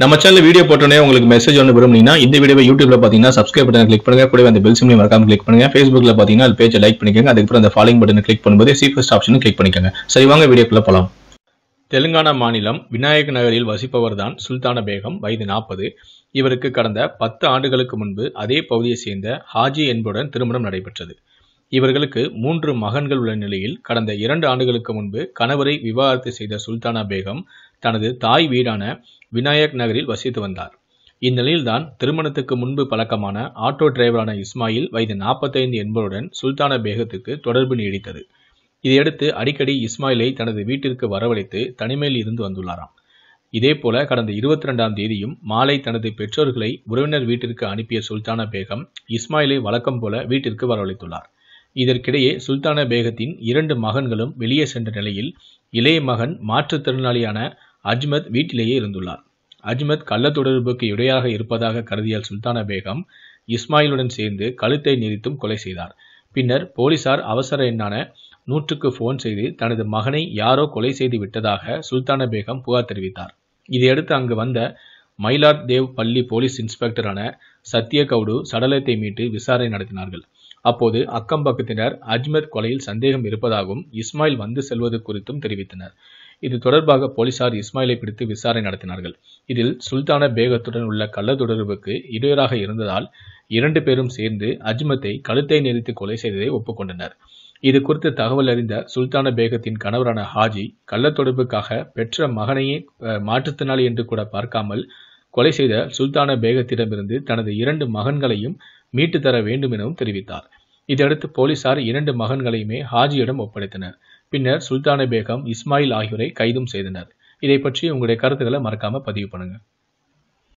நம்ம channel video போட்டோன்னே உங்களுக்கு மெசேஜ் ஒன்று விரும்புனீங்கன்னா இந்த வீடியோ யூடியூப்ல பார்த்தீங்கன்னா சப்ஸ்கிரைப் பட்டன் கிளிக் பண்ணுங்க கூட அந்த பெல் சிம்லையும் மறக்காம கிளிக் பண்ணுங்க ஃபேஸ்புக்ல பார்த்தீங்கன்னா அது பேஜை லைக் பண்ணிக்கோங்க அதுக்கப்புறம் அந்த ஃபாலோ பட்டன் கிளிக் பண்ணும்போது சீஃபஸ்ட் ஆப்ஷன் கிளிக் பண்ணிக்கோங்க சரி வாங்க வீடியோக்குள்ள போகலாம் தெலுங்கானா மாநிலம் விநாயக நகரில் வசிப்பவர் தான் சுல்தான பேகம் வயது நாற்பது இவருக்கு கடந்த பத்து ஆண்டுகளுக்கு முன்பு அதே பகுதியை சேர்ந்த ஹாஜி என்புடன் திருமணம் நடைபெற்றது இவர்களுக்கு மூன்று மகன்கள் உள்ள நிலையில் கடந்த இரண்டு ஆண்டுகளுக்கு முன்பு கணவரை விவாகரத்து செய்த சுல்தானா பேகம் தனது தாய் வீடான விநாயக் நகரில் வசித்து வந்தார் இந்நிலையில்தான் திருமணத்துக்கு முன்பு பழக்கமான ஆட்டோ டிரைவரான இஸ்மாயில் வயது நாற்பத்தைந்து என்பவருடன் சுல்தானா பேகத்துக்கு தொடர்பு நீடித்தது இதையடுத்து அடிக்கடி இஸ்மாயிலை தனது வீட்டிற்கு வரவழைத்து தனிமையில் இருந்து வந்துள்ளாராம் இதேபோல கடந்த இருபத்தி ரெண்டாம் தேதியும் மாலை தனது பெற்றோர்களை உறவினர் வீட்டிற்கு அனுப்பிய சுல்தானா பேகம் இஸ்மாயிலை வழக்கம் போல வீட்டிற்கு வரவழைத்துள்ளார் இதற்கிடையே சுல்தான பேகத்தின் இரண்டு மகன்களும் வெளியே சென்ற நிலையில் இளைய மகன் மாற்றுத்திறனாளியான அஜ்மத் வீட்டிலேயே இருந்துள்ளார் அஜ்மத் கள்ள தொடர்புக்கு இடையாக இருப்பதாக கருதிய சுல்தான பேகம் இஸ்மாயிலுடன் சேர்ந்து கழுத்தை நிறுத்தும் கொலை செய்தார் பின்னர் போலீசார் அவசர எண்ணான நூற்றுக்கு போன் செய்து தனது மகனை யாரோ கொலை செய்து விட்டதாக சுல்தான பேகம் புகார் தெரிவித்தார் இதையடுத்து அங்கு வந்த மயிலாத் தேவ் பள்ளி போலீஸ் இன்ஸ்பெக்டரான சத்யகவுடு சடலத்தை மீட்டு விசாரணை நடத்தினார்கள் அப்போது அக்கம்பக்கத்தினர் அஜ்மர் கொலையில் சந்தேகம் இருப்பதாகவும் இஸ்மாயில் வந்து செல்வது குறித்தும் தெரிவித்தனர் இது தொடர்பாக போலீசார் இஸ்மாயிலை பிடித்து விசாரணை நடத்தினார்கள் இதில் சுல்தான பேகத்துடன் உள்ள கள்ள தொடர்புக்கு இடையராக இருந்ததால் இரண்டு பேரும் சேர்ந்து அஜ்மத்தை கழுத்தை நெறித்து கொலை செய்ததை ஒப்புக்கொண்டனர் இது குறித்து தகவல் அறிந்த சுல்தான பேகத்தின் கணவரான ஹாஜி கள்ள தொடர்புக்காக பெற்ற மகனையே மாற்றுத்தினாள் என்று கூட பார்க்காமல் கொலை செய்த சுல்தான பேகத்திடமிருந்து தனது இரண்டு மகன்களையும் மீட்டு தர வேண்டும் எனவும் தெரிவித்தார் இதையடுத்து போலீசார் இரண்டு மகன்களையுமே ஹாஜியிடம் ஒப்படைத்தனர் பின்னர் சுல்தானே பேகம் இஸ்மாயில் ஆகியோரை கைதும் செய்தனர் இதை பற்றி உங்களுடைய கருத்துக்களை மறக்காம பதிவு பண்ணுங்க